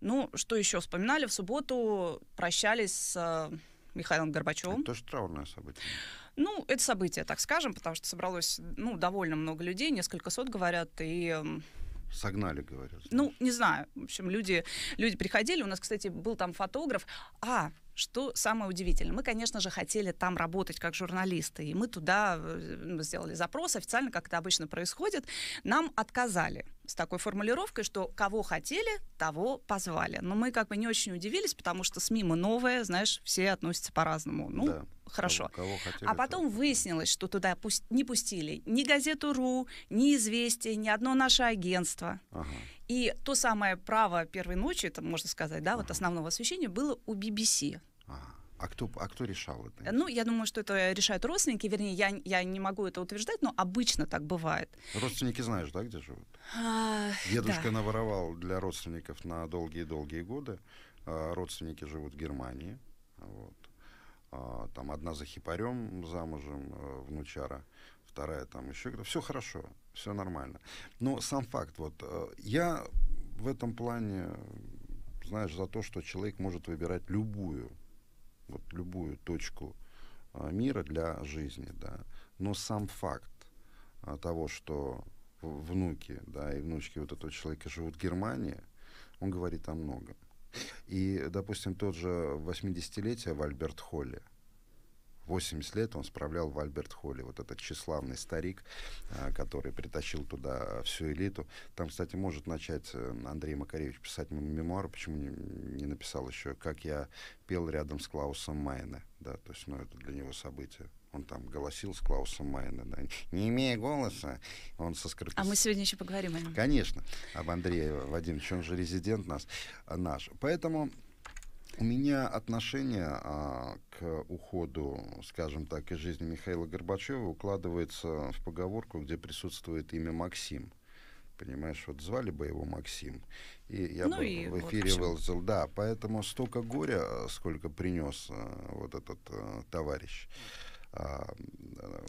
Ну, что еще вспоминали? В субботу прощались с э, Михаилом Горбачевым. Это тоже траурное событие. Ну, это событие, так скажем, потому что собралось ну, довольно много людей, несколько сот, говорят, и Согнали, говорят. Ну, не знаю. В общем, люди, люди приходили. У нас, кстати, был там фотограф. А, что самое удивительное, мы, конечно же, хотели там работать как журналисты, и мы туда э, сделали запрос, официально, как это обычно происходит, нам отказали с такой формулировкой, что кого хотели, того позвали. Но мы как бы не очень удивились, потому что СМИ мы новые, знаешь, все относятся по-разному. Ну, да. хорошо. Кого, кого хотели, а потом то... выяснилось, что туда пусть, не пустили ни газету РУ, ни Известия, ни одно наше агентство. Ага. И то самое право первой ночи, это можно сказать, да, вот основного освещения было у BBC. А, а кто, а кто решал это? Ну, я думаю, что это решают родственники. Вернее, я, я не могу это утверждать, но обычно так бывает. Родственники знаешь, да, где живут? А, Дедушка да. наворовал для родственников на долгие-долгие годы. А, родственники живут в Германии. Вот. Там одна за хипарем замужем, э, внучара вторая там еще где-то. Все хорошо, все нормально. Но сам факт, вот э, я в этом плане, знаешь, за то, что человек может выбирать любую, вот любую точку э, мира для жизни, да. Но сам факт э, того, что внуки, да, и внучки вот этого человека живут в Германии, он говорит о многом. И, допустим, тот же 80-летие в Альберт Холле – 80 лет он справлял в Альберт-Холле, вот этот тщеславный старик, а, который притащил туда всю элиту. Там, кстати, может начать э, Андрей Макаревич писать мемуары, почему не, не написал еще, как я пел рядом с Клаусом Майне, да, то есть, ну, это для него событие. Он там голосил с Клаусом Майна, да. не имея голоса, он со скрипки... А мы сегодня еще поговорим о нем. Конечно, об Андрее Вадимовиче, он же резидент нас, наш. Поэтому у меня отношение а, к уходу, скажем так, из жизни Михаила Горбачева укладывается в поговорку, где присутствует имя Максим. Понимаешь, вот звали бы его Максим, и я ну бы и в эфире вот выложил. Да, поэтому столько горя, а, сколько принес а, вот этот а, товарищ. А, а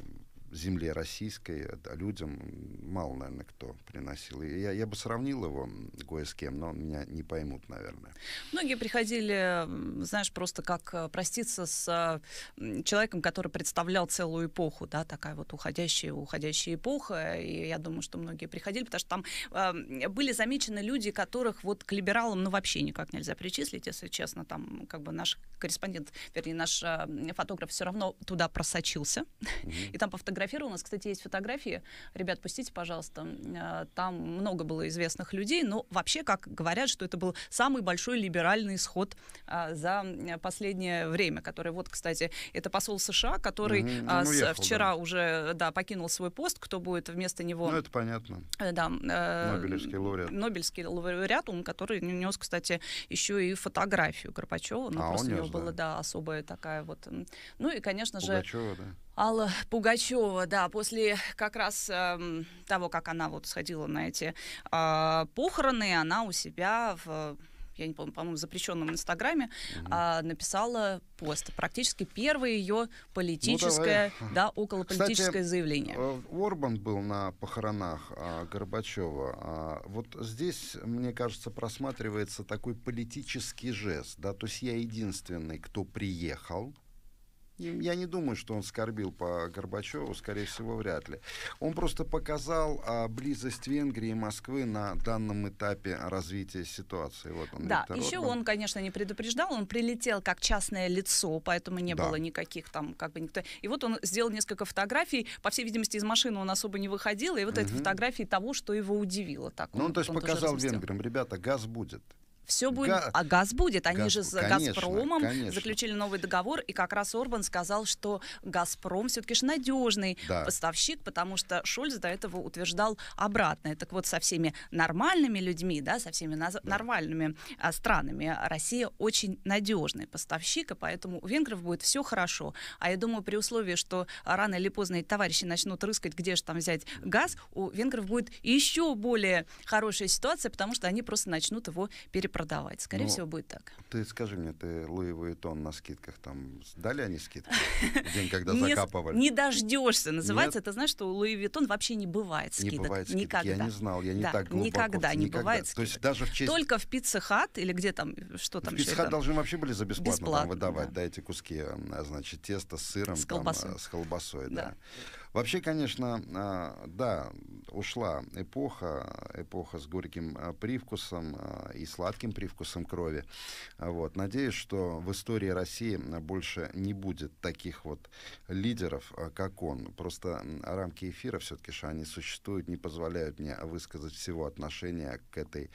земле российской, э, людям мало, наверное, кто приносил. я, я бы сравнил его кое с кем, но меня не поймут, наверное. Многие приходили, знаешь, просто как э, проститься с э, человеком, который представлял целую эпоху, да, такая вот уходящая, уходящая эпоха, и я думаю, что многие приходили, потому что там э, были замечены люди, которых вот к либералам, ну, вообще никак нельзя причислить, если честно, там, как бы наш корреспондент, вернее, наш э, фотограф все равно туда просочился, mm-hmm. и там пофотографировал фотографировал. У нас, кстати, есть фотографии. Ребят, пустите, пожалуйста. Э, там много было известных людей, но вообще, как говорят, что это был самый большой либеральный сход э, за э, последнее время, который вот, кстати, это посол США, который угу, уехал, вчера да. уже да, покинул свой пост, кто будет вместо него... Ну, это понятно. Да. Нобелевский лауреат. Нобелевский лауреат, он, который нес, кстати, еще и фотографию Горбачева. но ну, а, просто у него была, да, особая такая вот... Ну и, конечно Пугачева, же... Да. Алла Пугачева, да, после как раз э, того, как она вот сходила на эти э, похороны, она у себя в я не помню, по-моему, в запрещенном инстаграме, mm-hmm. а, написала пост. Практически первое ее ну, политическое, ну, да, околополитическое Кстати, заявление. Э, Орбан был на похоронах а, Горбачева. А, вот здесь, мне кажется, просматривается такой политический жест, да, то есть я единственный, кто приехал, я не думаю, что он скорбил по Горбачеву, скорее всего, вряд ли. Он просто показал а, близость Венгрии и Москвы на данном этапе развития ситуации. Вот он, да, еще Орбан. он, конечно, не предупреждал, он прилетел как частное лицо, поэтому не да. было никаких там, как бы никто. И вот он сделал несколько фотографий, по всей видимости, из машины он особо не выходил, и вот угу. эти фотографии того, что его удивило. Так ну, он, он то есть показал венграм, ребята, газ будет все будет, Га... а газ будет. Они газ... же с конечно, Газпромом конечно. заключили новый договор, и как раз Орбан сказал, что Газпром все-таки же надежный да. поставщик, потому что Шульц до этого утверждал обратное. Так вот, со всеми нормальными людьми, да, со всеми да. нормальными а, странами Россия очень надежный поставщик, и поэтому у венгров будет все хорошо. А я думаю, при условии, что рано или поздно и товарищи начнут рыскать, где же там взять газ, у венгров будет еще более хорошая ситуация, потому что они просто начнут его перепродавать продавать. Скорее ну, всего, будет так. Ты скажи мне, ты Луи Вуитон на скидках там дали они скидки день, когда закапывали? Не дождешься. Называется, это знаешь, что у Луи Витон вообще не бывает скидок. Никогда. Я не знал, я не так глубоко. Никогда не бывает скидок. То есть даже в честь... Только в Пицца Хат или где там, что там Пицца Хат должны вообще были за бесплатно выдавать, да, эти куски, значит, теста с сыром. С а, колбасой. С колбасой, да. Вообще, конечно, а, да, ушла эпоха, эпоха с горьким а, привкусом а, и сладким привкусом крови. Вот. Надеюсь, что в истории России больше не будет таких вот лидеров, как он. Просто рамки эфира все-таки, что они существуют, не позволяют мне высказать всего отношения к этой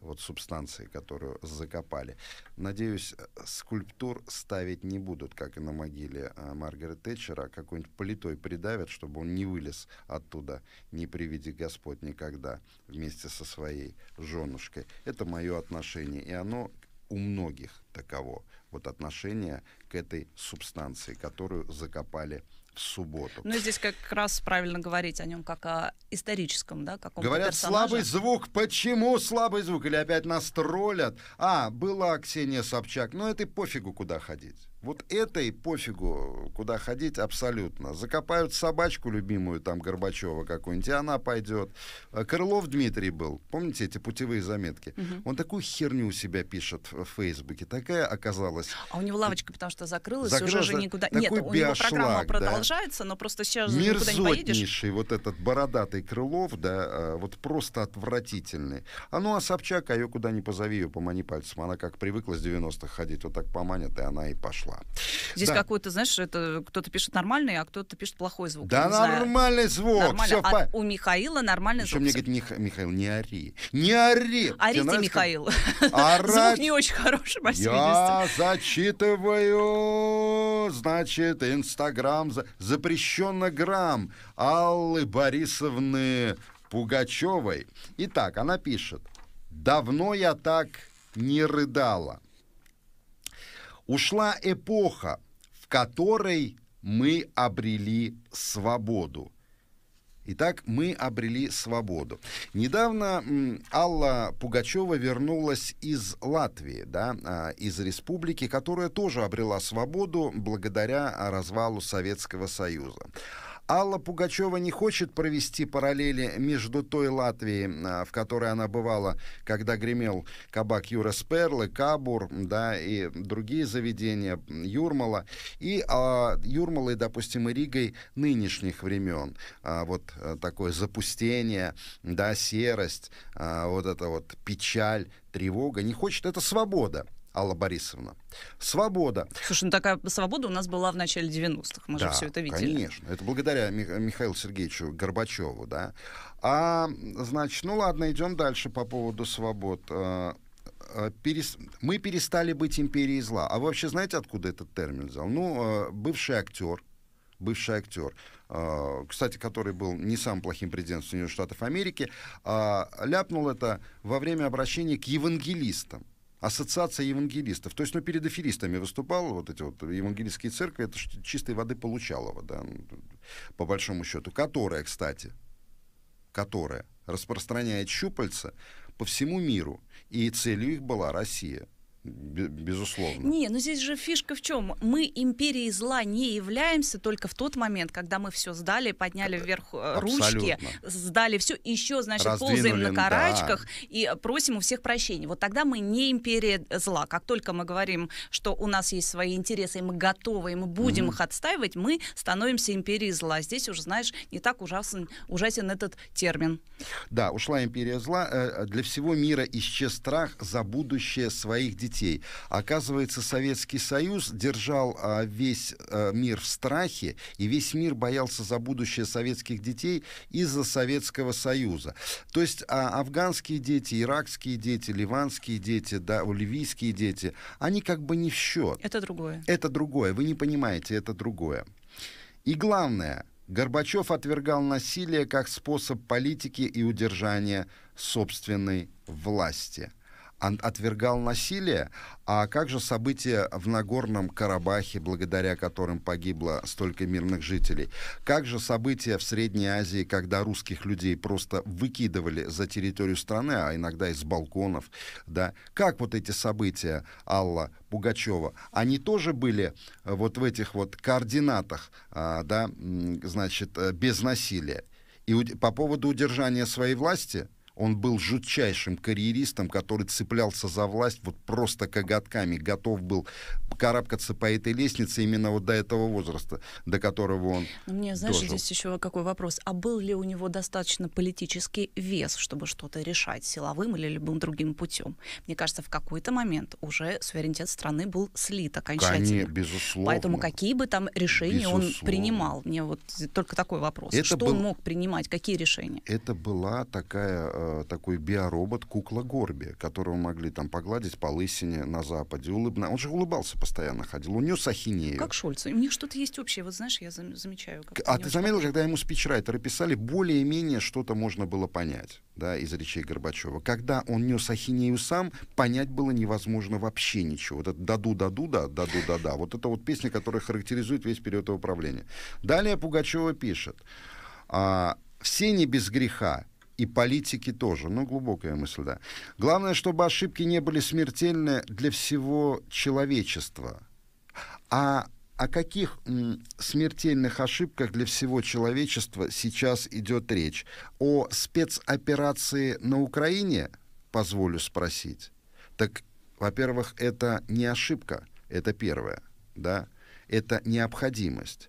вот субстанции, которую закопали. Надеюсь, скульптур ставить не будут, как и на могиле Маргарет Тэтчера, а какой-нибудь плитой придавят ставят, чтобы он не вылез оттуда, не приведи Господь никогда вместе со своей женушкой. Это мое отношение, и оно у многих таково. Вот отношение к этой субстанции, которую закопали в субботу. Ну, здесь как раз правильно говорить о нем как о историческом, да, каком Говорят, персонаже. слабый звук. Почему слабый звук? Или опять нас троллят? А, была Ксения Собчак. Ну, это и пофигу, куда ходить. Вот этой пофигу, куда ходить абсолютно. Закопают собачку любимую там Горбачева какую-нибудь, и она пойдет. Э, Крылов Дмитрий был, помните эти путевые заметки? Угу. Он такую херню у себя пишет в Фейсбуке, такая оказалась. А у него лавочка, потому что закрылась, закрылась уже же никуда. Такой Нет, у него программа да? продолжается, но просто сейчас Мерзотнейший, никуда не поедешь. вот этот бородатый Крылов, да, э, вот просто отвратительный. А ну а Собчак, а ее куда не позови, ее помани пальцем. Она как привыкла с 90-х ходить, вот так поманят, и она и пошла дела. Здесь да. какой-то, знаешь, это кто-то пишет нормальный, а кто-то пишет плохой звук. Да нормальный знаю. звук. Нормально. Все а по... У Михаила нормальный Еще звук. мне говорит, Миха... Михаил, не ори. Не ори. Ори ты, Михаил. Звук не очень хороший, по Я зачитываю, значит, Инстаграм, запрещенно грамм Аллы Борисовны Пугачевой. Итак, она пишет. Давно я так не рыдала. Ушла эпоха, в которой мы обрели свободу. Итак, мы обрели свободу. Недавно Алла Пугачева вернулась из Латвии, да, а, из республики, которая тоже обрела свободу благодаря а, развалу Советского Союза. Алла Пугачева не хочет провести параллели между той Латвией, а, в которой она бывала, когда гремел кабак Юра Сперлы, Кабур, да, и другие заведения Юрмала, и а, Юрмалой, допустим, и Ригой нынешних времен. А, вот э, такое запустение, да, серость, а, вот это вот печаль, тревога. Не хочет, это свобода. Алла Борисовна. Свобода. Слушай, ну такая свобода у нас была в начале 90-х, мы да, же все это видели. конечно. Это благодаря Мих- Михаилу Сергеевичу Горбачеву, да. А, значит, ну ладно, идем дальше по поводу свобод. Э, э, перес... Мы перестали быть империей зла. А вы вообще знаете, откуда этот термин взял? Ну, э, бывший актер, бывший актер, кстати, который был не самым плохим президентом Соединенных Штатов Америки, ляпнул это во время обращения к евангелистам ассоциация евангелистов. То есть, ну, перед эфиристами выступал, вот эти вот евангелистские церкви, это чистой воды Получалова, да, ну, по большому счету, которая, кстати, которая распространяет щупальца по всему миру, и целью их была Россия безусловно. Не, но ну здесь же фишка в чем? Мы империей зла не являемся только в тот момент, когда мы все сдали, подняли вверх э, Абсолютно. ручки, сдали все, еще, значит, Раздвинули, ползаем на карачках да. и просим у всех прощения. Вот тогда мы не империя зла. Как только мы говорим, что у нас есть свои интересы, и мы готовы, и мы будем угу. их отстаивать, мы становимся империей зла. Здесь уже, знаешь, не так ужасен, ужасен этот термин. Да, ушла империя зла. Э, для всего мира исчез страх за будущее своих детей детей. Оказывается, Советский Союз держал а, весь а, мир в страхе, и весь мир боялся за будущее советских детей из-за Советского Союза. То есть а, афганские дети, иракские дети, ливанские дети, да, ливийские дети, они как бы не в счет. Это другое. Это другое. Вы не понимаете, это другое. И главное, Горбачев отвергал насилие как способ политики и удержания собственной власти – отвергал насилие, а как же события в Нагорном Карабахе, благодаря которым погибло столько мирных жителей? Как же события в Средней Азии, когда русских людей просто выкидывали за территорию страны, а иногда из балконов, да? Как вот эти события, Алла Пугачева, они тоже были э, вот в этих вот координатах, а, да, значит, э, без насилия? И по поводу удержания своей власти – он был жутчайшим карьеристом, который цеплялся за власть вот просто коготками, готов был карабкаться по этой лестнице именно вот до этого возраста, до которого он Мне, знаешь, дожил. здесь еще какой вопрос. А был ли у него достаточно политический вес, чтобы что-то решать силовым или любым другим путем? Мне кажется, в какой-то момент уже суверенитет страны был слит окончательно. Конечно, безусловно. Поэтому какие бы там решения безусловно. он принимал? Мне вот только такой вопрос. Это что был... он мог принимать? Какие решения? Это была такая э, Э, такой биоробот кукла Горби, которого могли там погладить по лысине на Западе. Улыбна... Он же улыбался постоянно, ходил. У него сахинею. Как Шульц. У них что-то есть общее. Вот знаешь, я зам- замечаю. Как а ты заметил, когда ему спичрайтеры писали, более-менее что-то можно было понять да, из речей Горбачева. Когда он нес ахинею сам, понять было невозможно вообще ничего. Вот это «даду-даду-да, даду-да-да». Вот это вот песня, которая характеризует весь период его правления. Далее Пугачева пишет. «А, «Все не без греха, и политики тоже. Ну, глубокая мысль, да. Главное, чтобы ошибки не были смертельны для всего человечества. А о каких смертельных ошибках для всего человечества сейчас идет речь? О спецоперации на Украине, позволю спросить. Так, во-первых, это не ошибка, это первое, да, это необходимость.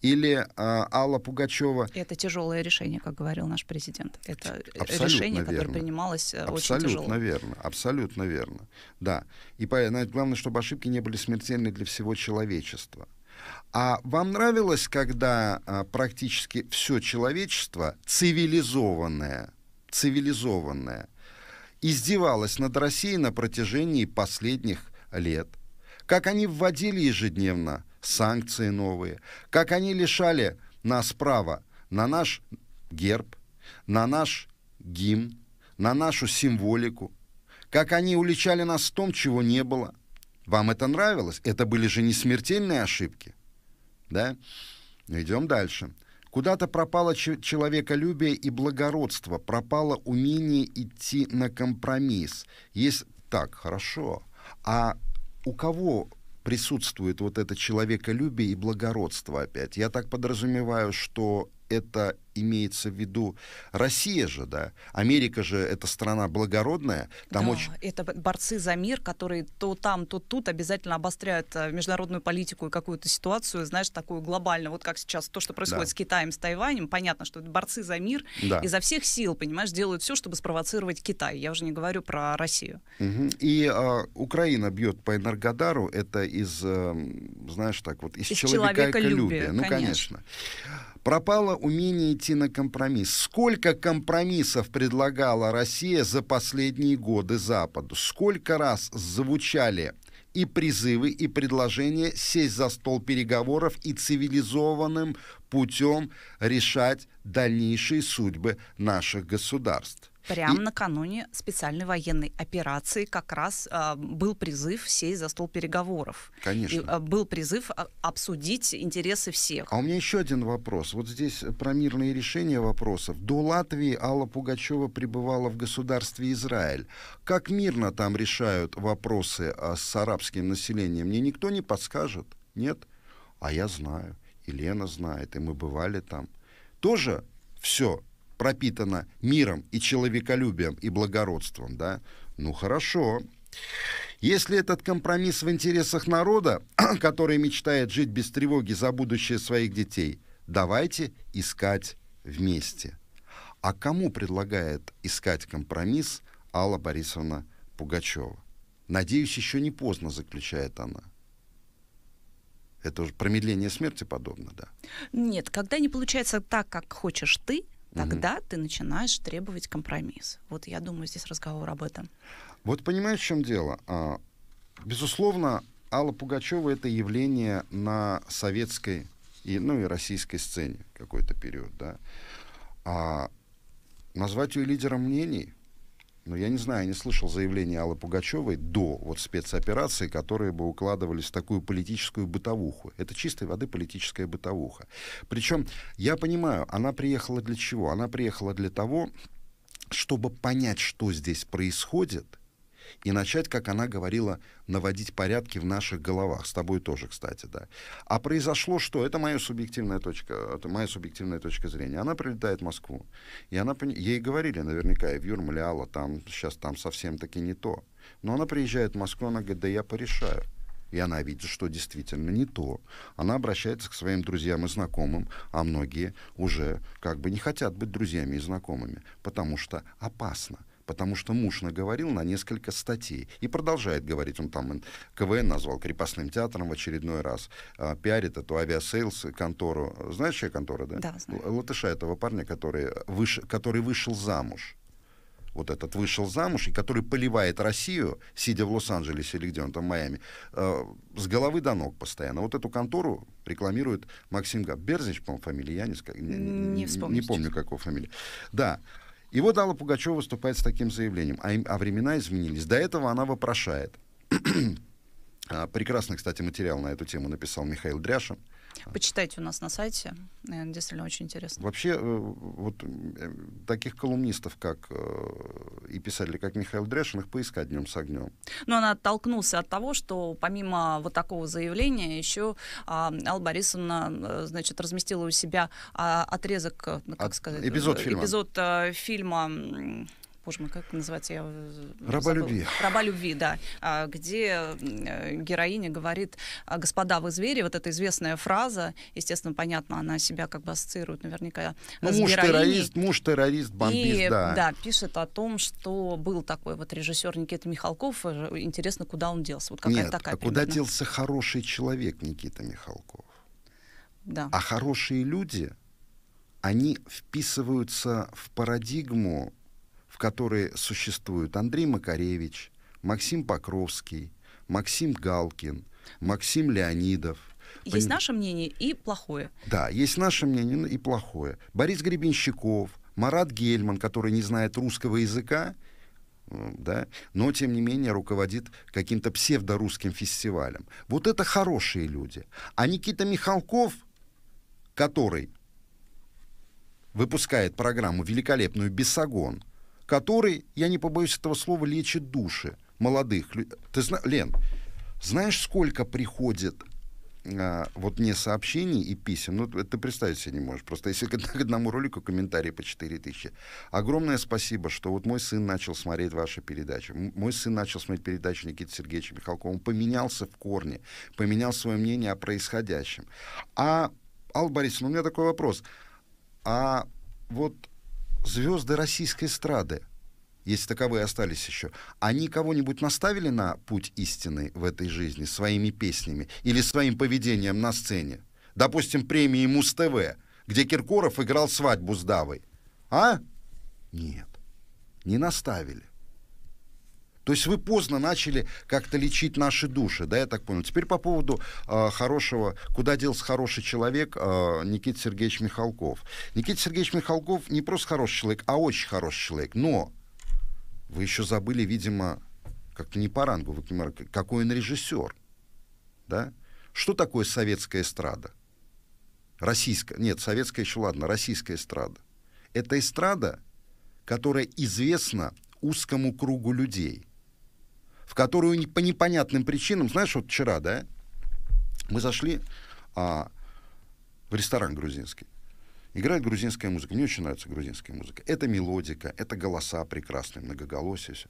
Или а, Алла Пугачева. Это тяжелое решение, как говорил наш президент. Это абсолютно решение, верно. которое принималось э, абсолютно очень тяжело. Верно, абсолютно верно. Да. И главное, чтобы ошибки не были смертельны для всего человечества. А вам нравилось, когда а, практически все человечество цивилизованное, цивилизованное, издевалось над Россией на протяжении последних лет? Как они вводили ежедневно санкции новые, как они лишали нас права на наш герб, на наш гимн, на нашу символику, как они уличали нас в том, чего не было. Вам это нравилось? Это были же не смертельные ошибки. Да? Ну, идем дальше. Куда-то пропало человеколюбие и благородство, пропало умение идти на компромисс. Есть так, хорошо. А у кого присутствует вот это человеколюбие и благородство опять. Я так подразумеваю, что это имеется в виду Россия же, да, Америка же это страна благородная, там да, очень... это борцы за мир, которые то там, то тут обязательно обостряют э, международную политику и какую-то ситуацию, знаешь, такую глобальную, вот как сейчас то, что происходит да. с Китаем, с Тайванем, понятно, что это борцы за мир, да. изо всех сил, понимаешь, делают все, чтобы спровоцировать Китай, я уже не говорю про Россию. Угу. И э, Украина бьет по Энергодару, это из, э, знаешь, так вот, из, из человека человеколюбия, ну, конечно. конечно. Пропало умение идти на компромисс. Сколько компромиссов предлагала Россия за последние годы Западу? Сколько раз звучали и призывы, и предложения сесть за стол переговоров и цивилизованным путем решать дальнейшие судьбы наших государств? прямо и... накануне специальной военной операции как раз э, был призыв сесть за стол переговоров. Конечно. И, а, э, был призыв а, обсудить интересы всех. А у меня еще один вопрос. Вот здесь про мирные решения вопросов. До Латвии Алла Пугачева пребывала в государстве Израиль. Как мирно там решают вопросы с арабским населением? Мне никто не подскажет. Нет? А я знаю. И Лена знает. И мы бывали там. Тоже все пропитана миром и человеколюбием и благородством, да, ну хорошо. Если этот компромисс в интересах народа, который мечтает жить без тревоги за будущее своих детей, давайте искать вместе. А кому предлагает искать компромисс Алла Борисовна Пугачева? Надеюсь, еще не поздно, заключает она. Это уже промедление смерти подобно, да? Нет, когда не получается так, как хочешь ты, Тогда mm-hmm. ты начинаешь требовать компромисс. Вот я думаю, здесь разговор об этом. Вот понимаешь, в чем дело? А, безусловно, Алла Пугачева это явление на советской и, ну, и российской сцене какой-то период, да. А назвать ее лидером мнений но ну, я не знаю, я не слышал заявления Аллы Пугачевой до вот спецоперации, которые бы укладывались в такую политическую бытовуху. Это чистой воды политическая бытовуха. Причем, я понимаю, она приехала для чего? Она приехала для того, чтобы понять, что здесь происходит – и начать, как она говорила, наводить порядки в наших головах. С тобой тоже, кстати, да. А произошло что? Это моя субъективная точка, это моя субъективная точка зрения. Она прилетает в Москву, и она, ей говорили наверняка, и в Юрмале, Алла, там сейчас там совсем-таки не то. Но она приезжает в Москву, она говорит, да я порешаю. И она видит, что действительно не то. Она обращается к своим друзьям и знакомым, а многие уже как бы не хотят быть друзьями и знакомыми, потому что опасно потому что муж наговорил на несколько статей. И продолжает говорить. Он там КВН назвал крепостным театром в очередной раз. А, пиарит эту авиасейлс контору. Знаешь, чья контора, да? Да, знаю. Латыша этого парня, который, выш... который вышел замуж вот этот вышел замуж, и который поливает Россию, сидя в Лос-Анджелесе или где он там, в Майами, э, с головы до ног постоянно. Вот эту контору рекламирует Максим Габ. Берзич, по-моему, фамилия, я не, не, не, не помню, какого фамилия. Да, и вот Алла Пугачева выступает с таким заявлением. А, им, а времена изменились. До этого она вопрошает. А, прекрасный, кстати, материал на эту тему написал Михаил Дряшин. Почитайте у нас на сайте, действительно очень интересно. Вообще, э, вот э, таких колумнистов, как э, и писатели, как Михаил Дрешин, их поискать днем с огнем. Но он оттолкнулся от того, что помимо вот такого заявления еще а, Алла Борисовна, значит, разместила у себя а, отрезок, ну, как от, сказать, эпизод фильма, эпизод фильма боже мой, как называется? Я э, Раба забыл. любви. Раба любви, да. А, где э, героиня говорит, «А, господа, вы звери, вот эта известная фраза, естественно, понятно, она себя как бы ассоциирует наверняка ну, с муж героиней. террорист, муж террорист, бомбист, и, да. да, пишет о том, что был такой вот режиссер Никита Михалков, э, интересно, куда он делся. Вот какая Нет, такая а куда примерно. делся хороший человек Никита Михалков? Да. А хорошие люди, они вписываются в парадигму в которой существуют Андрей Макаревич, Максим Покровский, Максим Галкин, Максим Леонидов. Есть Пон... наше мнение и плохое. Да, есть наше мнение ну и плохое. Борис Гребенщиков, Марат Гельман, который не знает русского языка, э, да, но тем не менее руководит каким-то псевдорусским фестивалем. Вот это хорошие люди. А Никита Михалков, который выпускает программу великолепную «Бесогон», который, я не побоюсь этого слова, лечит души молодых людей. Ты зна... Лен, знаешь, сколько приходит а, вот мне сообщений и писем, ну, ты представить себе не можешь, просто если к одному ролику комментарии по 4 тысячи. Огромное спасибо, что вот мой сын начал смотреть ваши передачи, мой сын начал смотреть передачи Никиты Сергеевича Михалкова, он поменялся в корне, поменял свое мнение о происходящем. А, Алла Борисовна, у меня такой вопрос, а вот звезды российской эстрады, если таковые остались еще, они кого-нибудь наставили на путь истины в этой жизни своими песнями или своим поведением на сцене? Допустим, премии Муз-ТВ, где Киркоров играл свадьбу с Давой. А? Нет, не наставили. То есть вы поздно начали как-то лечить наши души, да, я так понял. Теперь по поводу э, хорошего, куда делся хороший человек э, Никита Сергеевич Михалков. Никита Сергеевич Михалков не просто хороший человек, а очень хороший человек. Но вы еще забыли, видимо, как-то не по рангу, например, какой он режиссер, да? Что такое советская эстрада? Российская, нет, советская еще ладно, российская эстрада. Это эстрада, которая известна узкому кругу людей в которую по непонятным причинам, знаешь, вот вчера, да, мы зашли а, в ресторан грузинский. Играет грузинская музыка. Мне очень нравится грузинская музыка. Это мелодика, это голоса прекрасные, многоголосие. Все.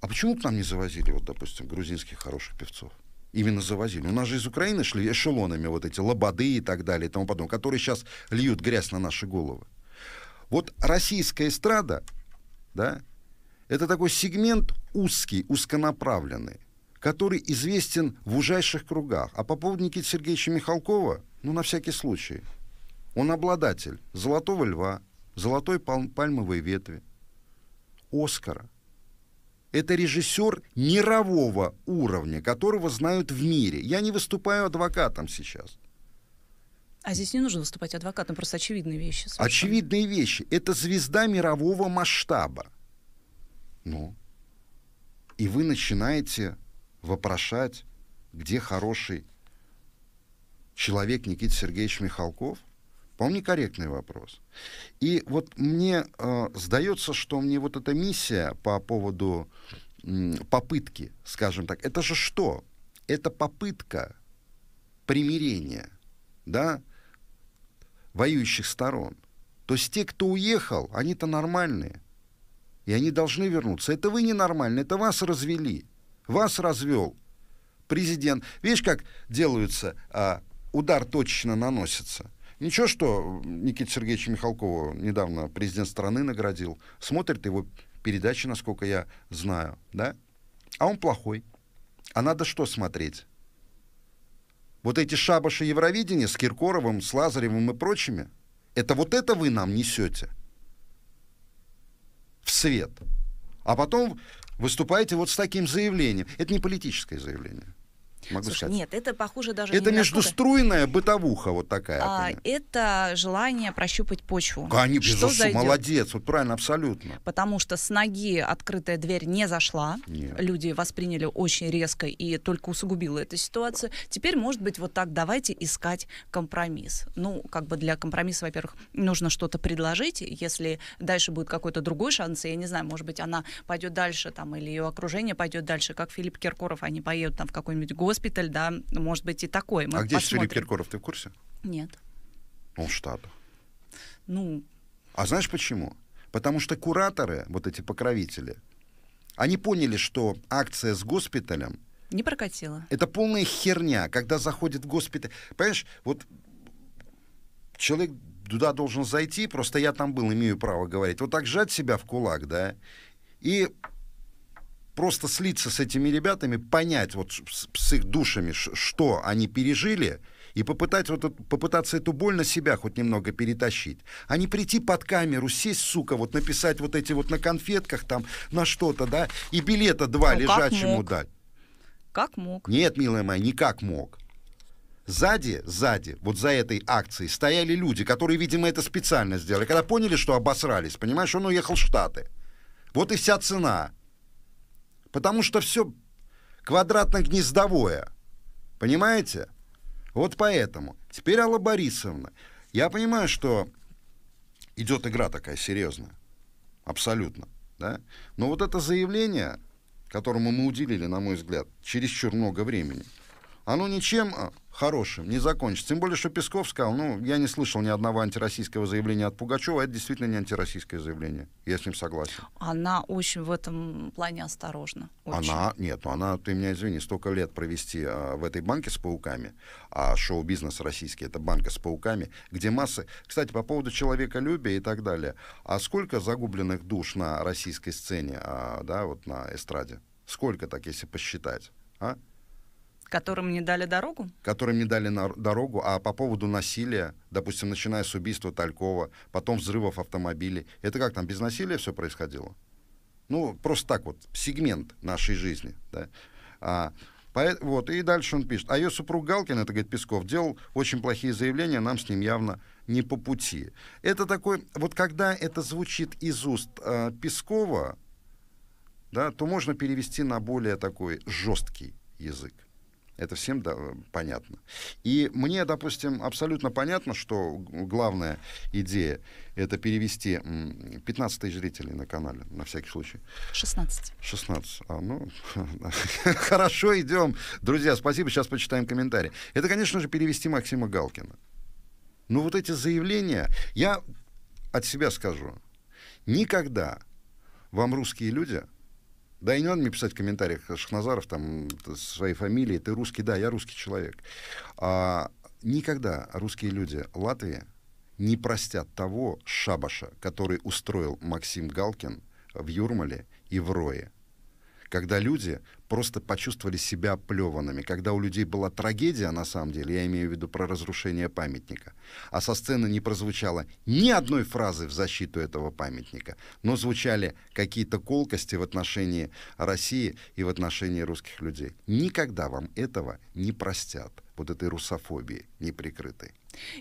А почему к нам не завозили, вот, допустим, грузинских хороших певцов? Именно завозили. У нас же из Украины шли эшелонами вот эти лободы и так далее и тому подобное, которые сейчас льют грязь на наши головы. Вот российская эстрада, да, это такой сегмент узкий, узконаправленный, который известен в ужайших кругах. А по поводу Никиты Сергеевича Михалкова, ну, на всякий случай, он обладатель «Золотого льва», «Золотой пальмовой ветви», «Оскара». Это режиссер мирового уровня, которого знают в мире. Я не выступаю адвокатом сейчас. А здесь не нужно выступать адвокатом, просто очевидные вещи. Совершенно. Очевидные вещи. Это звезда мирового масштаба. Ну. И вы начинаете вопрошать, где хороший человек Никита Сергеевич Михалков, по-моему, некорректный вопрос. И вот мне э, сдается, что мне вот эта миссия по поводу э, попытки, скажем так, это же что? Это попытка примирения, да, воюющих сторон. То есть те, кто уехал, они-то нормальные. И они должны вернуться. Это вы ненормально, это вас развели. Вас развел президент. Видишь, как делаются, а, удар точечно наносится. Ничего, что Никита Сергеевича Михалкова недавно президент страны наградил. Смотрит его передачи, насколько я знаю, да? А он плохой. А надо что смотреть? Вот эти шабаши Евровидения с Киркоровым, с Лазаревым и прочими, это вот это вы нам несете свет, а потом выступаете вот с таким заявлением. Это не политическое заявление. Могу Слушай, сказать. Нет, это похоже даже Это не междуструйная настолько... бытовуха вот такая. А, это желание прощупать почву. Конечно, что зайдет? молодец, вот правильно, абсолютно. Потому что с ноги открытая дверь не зашла. Нет. Люди восприняли очень резко и только усугубило эту ситуацию. Теперь, может быть, вот так давайте искать компромисс. Ну, как бы для компромисса, во-первых, нужно что-то предложить. Если дальше будет какой-то другой шанс, я не знаю, может быть, она пойдет дальше там, или ее окружение пойдет дальше, как Филипп Киркоров, они поедут там в какой-нибудь гос госпиталь, да, может быть и такой. Мы а где посмотрим. Филипп Киркоров, ты в курсе? Нет. Он ну, штатах. Ну. А знаешь почему? Потому что кураторы, вот эти покровители, они поняли, что акция с госпиталем не прокатила. Это полная херня, когда заходит в госпиталь. Понимаешь, вот человек туда должен зайти, просто я там был, имею право говорить. Вот так сжать себя в кулак, да, и просто слиться с этими ребятами, понять вот с, с их душами, что они пережили, и попытать вот, попытаться эту боль на себя хоть немного перетащить, а не прийти под камеру, сесть, сука, вот написать вот эти вот на конфетках там, на что-то, да, и билета два ну, лежачему мог. дать. Как мог? Нет, милая моя, никак мог. Сзади, сзади, вот за этой акцией стояли люди, которые, видимо, это специально сделали. Когда поняли, что обосрались, понимаешь, он уехал в Штаты. Вот и вся цена. Потому что все квадратно-гнездовое. Понимаете? Вот поэтому. Теперь Алла Борисовна. Я понимаю, что идет игра такая серьезная. Абсолютно. Да? Но вот это заявление, которому мы уделили, на мой взгляд, чересчур много времени – оно ничем а, хорошим не закончится. Тем более, что Песков сказал, ну, я не слышал ни одного антироссийского заявления от Пугачева, это действительно не антироссийское заявление, я с ним согласен. Она очень в этом плане осторожна. Очень. Она, нет, ну она, ты меня извини, столько лет провести а, в этой банке с пауками, а шоу-бизнес российский, это банка с пауками, где массы... Кстати, по поводу человеколюбия и так далее, а сколько загубленных душ на российской сцене, а, да, вот на эстраде? Сколько так, если посчитать, а? Которым не дали дорогу? Которым не дали на дорогу. А по поводу насилия, допустим, начиная с убийства Талькова, потом взрывов автомобилей, это как там, без насилия все происходило? Ну, просто так вот, сегмент нашей жизни. Да? А, поэтому, вот, и дальше он пишет. А ее супруг Галкин, это, говорит, Песков, делал очень плохие заявления, нам с ним явно не по пути. Это такой, вот когда это звучит из уст э, Пескова, да, то можно перевести на более такой жесткий язык. Это всем да, понятно. И мне, допустим, абсолютно понятно, что главная идея это перевести 15 тысяч зрителей на канале, на всякий случай. 16. 16. А, ну, хорошо, идем. Друзья, спасибо, сейчас почитаем комментарии. Это, конечно же, перевести Максима Галкина. Но ну, вот эти заявления, я от себя скажу, никогда вам русские люди да и не надо мне писать в комментариях, э, Шахназаров, там, своей фамилии, ты русский, да, я русский человек. А, никогда русские люди Латвии не простят того шабаша, который устроил Максим Галкин в Юрмале и в Рое когда люди просто почувствовали себя плеванными, когда у людей была трагедия, на самом деле, я имею в виду про разрушение памятника, а со сцены не прозвучало ни одной фразы в защиту этого памятника, но звучали какие-то колкости в отношении России и в отношении русских людей. Никогда вам этого не простят вот этой русофобии неприкрытой?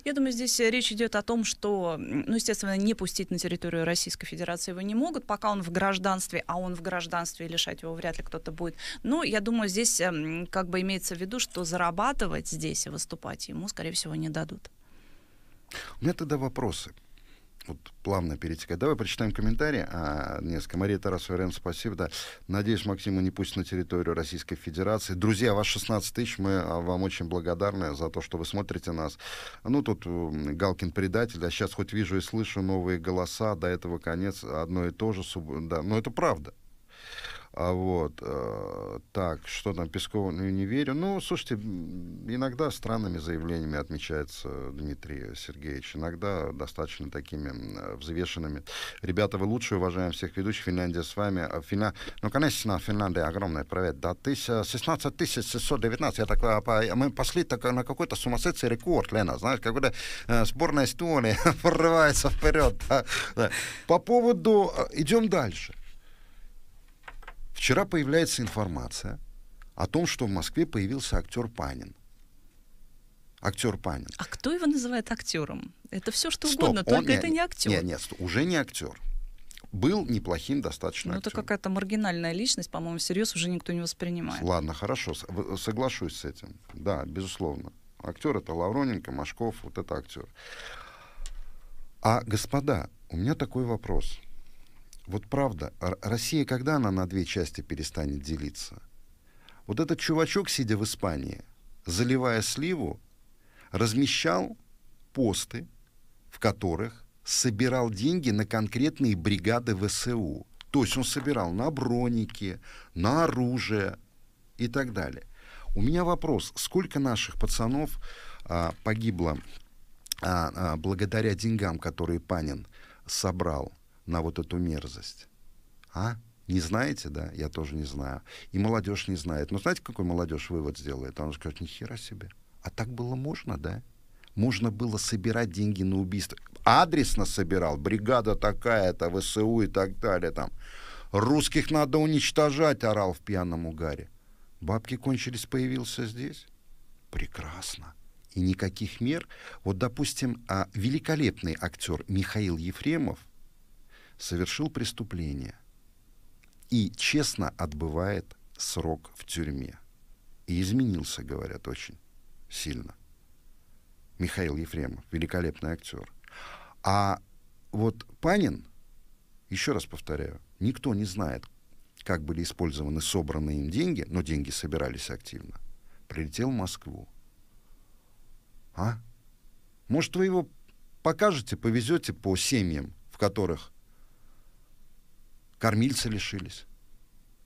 Я думаю, здесь э, речь идет о том, что, ну, естественно, не пустить на территорию Российской Федерации его не могут, пока он в гражданстве, а он в гражданстве, и лишать его вряд ли кто-то будет. Но ну, я думаю, здесь эм, как бы имеется в виду, что зарабатывать здесь и выступать ему, скорее всего, не дадут. У меня тогда вопросы вот плавно перетекать. Давай прочитаем комментарии. А, несколько. Мария Тарасова, Рен, спасибо. Да. Надеюсь, Максима не пусть на территорию Российской Федерации. Друзья, вас 16 тысяч. Мы а, вам очень благодарны за то, что вы смотрите нас. Ну, тут Галкин предатель. А сейчас хоть вижу и слышу новые голоса. До этого конец одно и то же. Да, но это правда. А вот, э, так, что там, песков ну, не верю. Ну, слушайте, иногда странными заявлениями отмечается Дмитрий Сергеевич, иногда достаточно такими э, взвешенными. Ребята, вы лучшие, уважаем всех ведущих. Финляндия с вами. А, Финля... Ну, конечно, Финляндия огромная, привет. Да, тысяч, 16 э, 619, я так, а, а мы пошли так, э, на какой-то сумасшедший рекорд, Лена, знаешь, как когда э, сборная Эстонии порывается вперед. Да, да. По поводу, э, идем дальше. Вчера появляется информация о том, что в Москве появился актер Панин. Актер Панин. А кто его называет актером? Это все что Стоп, угодно, только не, это не актер. Нет, нет, уже не актер. Был неплохим достаточно. Ну, это какая-то маргинальная личность, по-моему, всерьез уже никто не воспринимает. Ладно, хорошо, соглашусь с этим. Да, безусловно. Актер это Лавроненко, Машков, вот это актер. А, господа, у меня такой вопрос. Вот правда, Россия когда она на две части перестанет делиться? Вот этот чувачок, сидя в Испании, заливая сливу, размещал посты, в которых собирал деньги на конкретные бригады ВСУ. То есть он собирал на броники, на оружие и так далее. У меня вопрос, сколько наших пацанов а, погибло а, а, благодаря деньгам, которые Панин собрал на вот эту мерзость? А? Не знаете, да? Я тоже не знаю. И молодежь не знает. Но знаете, какой молодежь вывод сделает? Она скажет, ни хера себе. А так было можно, да? Можно было собирать деньги на убийство. Адресно собирал. Бригада такая-то, ВСУ и так далее там. Русских надо уничтожать, орал в пьяном угаре. Бабки кончились, появился здесь. Прекрасно. И никаких мер. Вот, допустим, а, великолепный актер Михаил Ефремов – совершил преступление и честно отбывает срок в тюрьме. И изменился, говорят, очень сильно. Михаил Ефремов, великолепный актер. А вот Панин, еще раз повторяю, никто не знает, как были использованы собранные им деньги, но деньги собирались активно, прилетел в Москву. А? Может, вы его покажете, повезете по семьям, в которых кормильца лишились,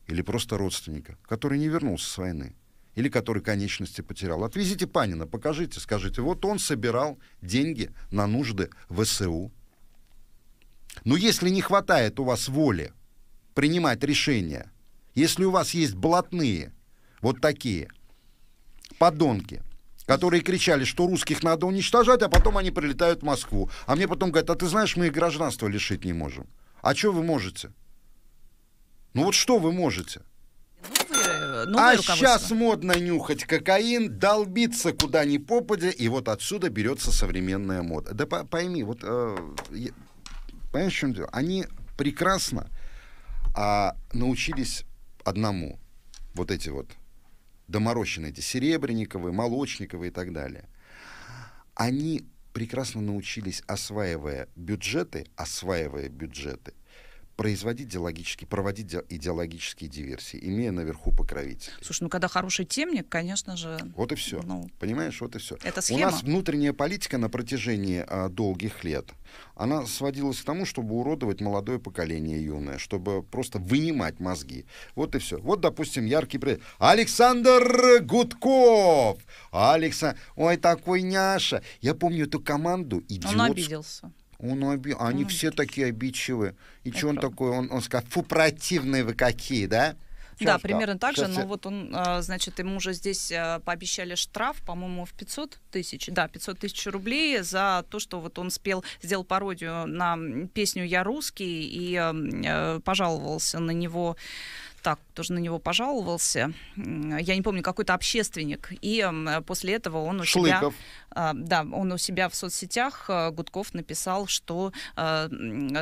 или просто родственника, который не вернулся с войны, или который конечности потерял. Отвезите Панина, покажите, скажите, вот он собирал деньги на нужды ВСУ. Но если не хватает у вас воли принимать решения, если у вас есть блатные, вот такие, подонки, которые кричали, что русских надо уничтожать, а потом они прилетают в Москву. А мне потом говорят, а ты знаешь, мы их гражданство лишить не можем. А что вы можете? Ну вот что вы можете? Новое ну, э, ну, а сейчас модно нюхать кокаин, долбиться куда ни попадя, и вот отсюда берется современная мода. Да пойми, вот э, я, понимаешь, в чем дело? Они прекрасно а, научились одному. Вот эти вот доморощенные, эти серебряниковые, молочниковые и так далее. Они прекрасно научились, осваивая бюджеты, осваивая бюджеты – производить идеологические, проводить идеологические диверсии, имея наверху покровителей. Слушай, ну когда хороший темник, конечно же... Вот и все. Ну, Понимаешь, вот и все. Это схема. У нас внутренняя политика на протяжении а, долгих лет, она сводилась к тому, чтобы уродовать молодое поколение юное, чтобы просто вынимать мозги. Вот и все. Вот, допустим, яркий пример. Александр Гудков! Алекса, ой, такой няша. Я помню эту команду идиотскую. Он обиделся. Он оби... Они mm. все такие обидчивые. И что он такой? Он, он скажет, фу, противные вы какие, да? Да, Сейчас примерно так же, но вот он, а, значит, ему уже здесь а, пообещали штраф, по-моему, в 500 тысяч, да, 500 тысяч рублей за то, что вот он спел, сделал пародию на песню «Я русский» и э, пожаловался на него так тоже на него пожаловался. Я не помню, какой-то общественник. И после этого он у Шлыков. себя... А, да, он у себя в соцсетях э, Гудков написал, что, э,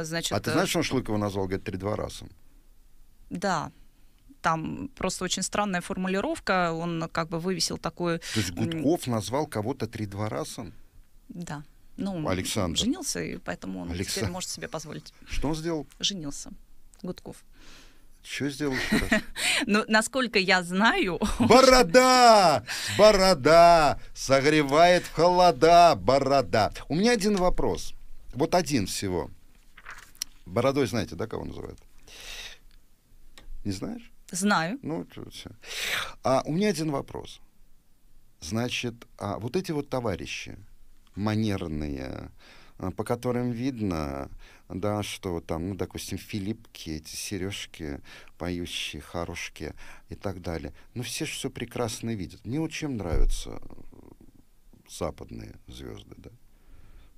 значит... А ты э, знаешь, что он Шлыкова назвал, говорит, три два раза? Да, там просто очень странная формулировка, он как бы вывесил такую... То есть Гудков назвал кого-то три два раза? Да. Ну, Александр. женился, и поэтому он Александр. теперь может себе позволить. Что он сделал? Женился. Гудков. Что сделал еще Ну, насколько я знаю... Борода! Борода! Согревает в холода борода. У меня один вопрос. Вот один всего. Бородой знаете, да, кого называют? Не знаешь? Знаю. Ну, все. А у меня один вопрос. Значит, а вот эти вот товарищи манерные, а, по которым видно, да, что там, ну, допустим, филиппки, эти сережки поющие, хорошки и так далее. Но ну, все же все прекрасно видят. Мне чем нравятся э, западные звезды, да.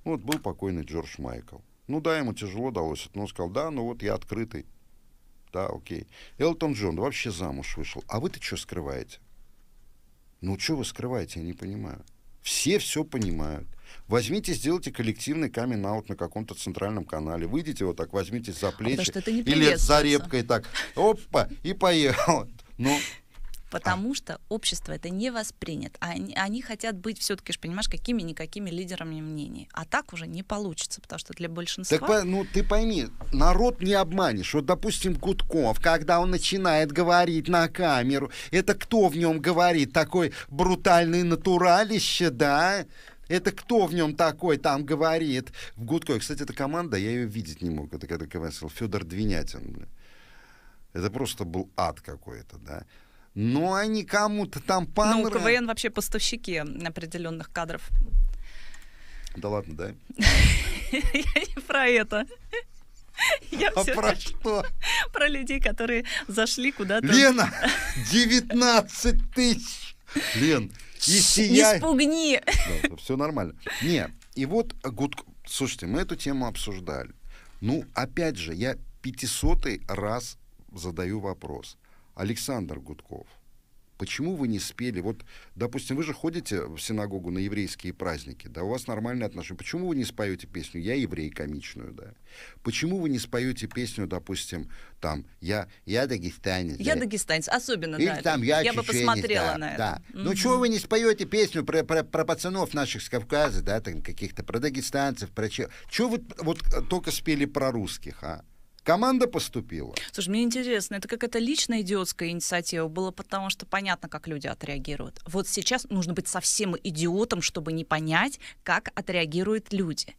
Ну, вот был покойный Джордж Майкл. Ну да, ему тяжело далось, но он сказал, да, ну вот я открытый. Да, окей. Элтон Джон вообще замуж вышел. А вы-то что скрываете? Ну, что вы скрываете, я не понимаю. Все все понимают. Возьмите, сделайте коллективный камин на каком-то центральном канале. Выйдите вот так, возьмите за а, плечи. А или за репкой так. Опа, и поехал. Ну, потому а. что общество это не воспринят. А они, они хотят быть все-таки, понимаешь, какими-никакими лидерами мнений. А так уже не получится, потому что для большинства... Так, ну, ты пойми, народ не обманешь. Вот, допустим, Гудков, когда он начинает говорить на камеру, это кто в нем говорит? Такой брутальный натуралище, да? Это кто в нем такой там говорит? В Гудко. Кстати, эта команда, я ее видеть не мог. Это когда КВСЛ. Федор Двинятин, блин. Это просто был ад какой-то, да. Но они кому-то там понравились. Ну, КВН вообще поставщики определенных кадров. Да ладно, да? Я не про это. Я а все про что? Про людей, которые зашли куда-то. Лена, 19 тысяч! Лен, и сия... Не спугни. Да, все нормально. Нет. И вот Гудков... Слушайте, мы эту тему обсуждали. Ну, опять же, я пятисотый раз задаю вопрос. Александр Гудков, почему вы не спели? Вот, допустим, вы же ходите в синагогу на еврейские праздники, да, у вас нормальные отношения. Почему вы не споете песню «Я еврей» комичную, да? Почему вы не споете песню, допустим, там «Я, я дагестанец»? «Я дагестанец», особенно, Или да. там «Я, я бы посмотрела да, на это. Да. Угу. Ну, чего вы не споете песню про, про, про пацанов наших с Кавказа, да, там каких-то, про дагестанцев, про чего? Чего вы вот э, только спели про русских, а? Команда поступила. Слушай, мне интересно, это какая-то личная идиотская инициатива была, потому что понятно, как люди отреагируют. Вот сейчас нужно быть совсем идиотом, чтобы не понять, как отреагируют люди.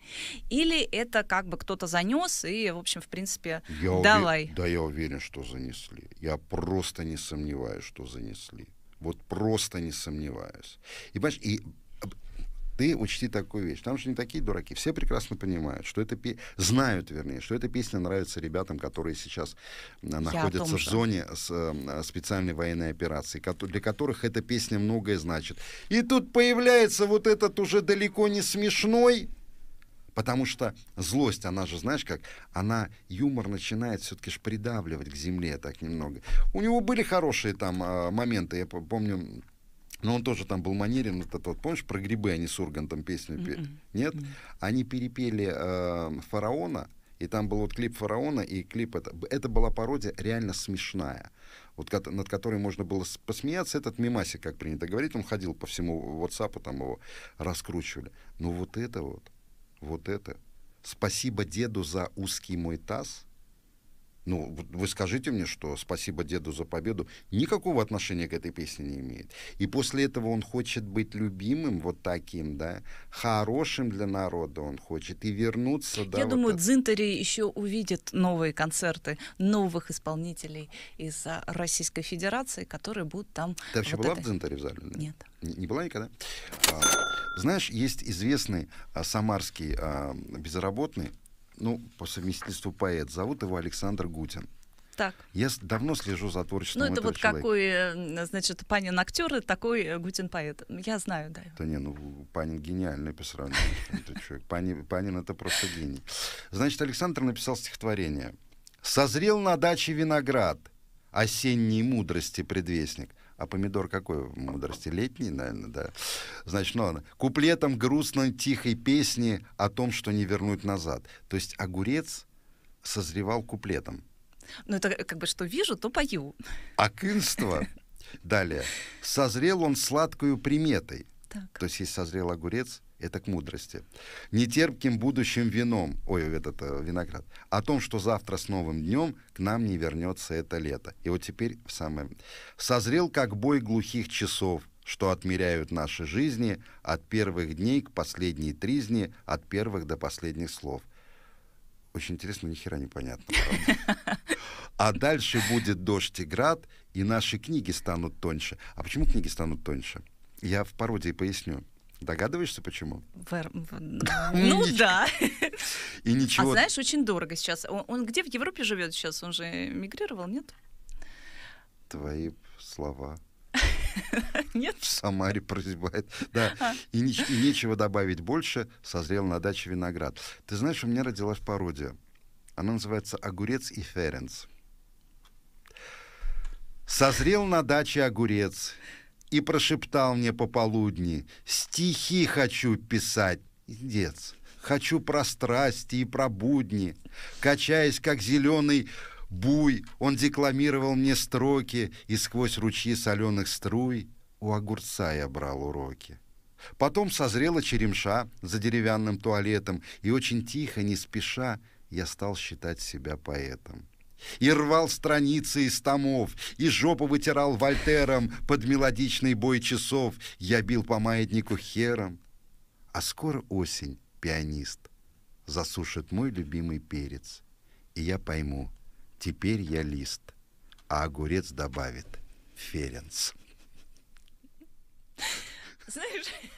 Или это как бы кто-то занес, и, в общем, в принципе, я давай. Уве... Да, я уверен, что занесли. Я просто не сомневаюсь, что занесли. Вот просто не сомневаюсь. И, понимаешь, и ты учти такую вещь. Там же не такие дураки. Все прекрасно понимают, что это пи... знают, вернее, что эта песня нравится ребятам, которые сейчас э, находятся в зоне с, э, э, специальной военной операции, для которых эта песня многое значит. И тут появляется вот этот уже далеко не смешной Потому что злость, она же, знаешь как, она юмор начинает все-таки ж придавливать к земле так немного. У него были хорошие там э, моменты, я помню, но ну, он тоже там был манерен, этот вот, помнишь, про грибы они с Ургантом песню mm -mm. пели? Нет? Mm они перепели э, «Фараона», и там был вот клип «Фараона», и клип это, это была пародия реально смешная, вот над которой можно было посмеяться. Этот мимасик, как принято говорить, он ходил по всему WhatsApp, там его раскручивали. Но вот это вот, вот это. Спасибо деду за узкий мой таз — ну, вы скажите мне, что «Спасибо деду за победу» никакого отношения к этой песне не имеет. И после этого он хочет быть любимым, вот таким, да, хорошим для народа он хочет, и вернуться, Я да. Я думаю, это... Дзинтери еще увидит новые концерты новых исполнителей из а, Российской Федерации, которые будут там... Ты вообще вот была это... в Дзинтере в зале? Нет. Не, не была никогда? А, знаешь, есть известный а, самарский а, безработный, ну, по совместительству поэт. Зовут его Александр Гутин. Так. Я давно слежу за творчеством. Ну, это вот человека. какой, э, значит, Панин актер, такой э, Гутин поэт. Я знаю, да. Да не, ну Панин гениальный по сравнению с человек. Панин, Панин это просто гений. Значит, Александр написал стихотворение. Созрел на даче виноград, осенней мудрости предвестник. А помидор какой в мудрости? Летний, наверное, да. Значит, ну, куплетом грустной, тихой песни о том, что не вернуть назад. То есть огурец созревал куплетом. Ну, это как бы что вижу, то пою. Акынство. Далее. Созрел он сладкую приметой. Так. То есть, если созрел огурец, это к мудрости. Не терпким будущим вином, ой, этот э, виноград, о том, что завтра с новым днем к нам не вернется это лето. И вот теперь в самое... Созрел, как бой глухих часов, что отмеряют наши жизни от первых дней к последней тризне, от первых до последних слов. Очень интересно, ни хера непонятно. А дальше будет дождь и град, и наши книги станут тоньше. А почему книги станут тоньше? Я в пародии поясню. Догадываешься, почему? Вер... Ну да. И ничего. А знаешь, очень дорого сейчас. Он, он где в Европе живет сейчас? Он же мигрировал, нет? Твои слова. Нет? В Самаре прозябает. Да. А. И, не, и нечего добавить больше. Созрел на даче виноград. Ты знаешь, у меня родилась пародия. Она называется «Огурец и Ференс». Созрел на даче огурец, и прошептал мне пополудни, «Стихи хочу писать, индец, хочу про страсти и про будни». Качаясь, как зеленый буй, он декламировал мне строки, и сквозь ручьи соленых струй у огурца я брал уроки. Потом созрела черемша за деревянным туалетом, и очень тихо, не спеша, я стал считать себя поэтом и рвал страницы из томов, и жопу вытирал вольтером под мелодичный бой часов, я бил по маятнику хером. А скоро осень, пианист, засушит мой любимый перец, и я пойму, теперь я лист, а огурец добавит Ференц. Знаешь...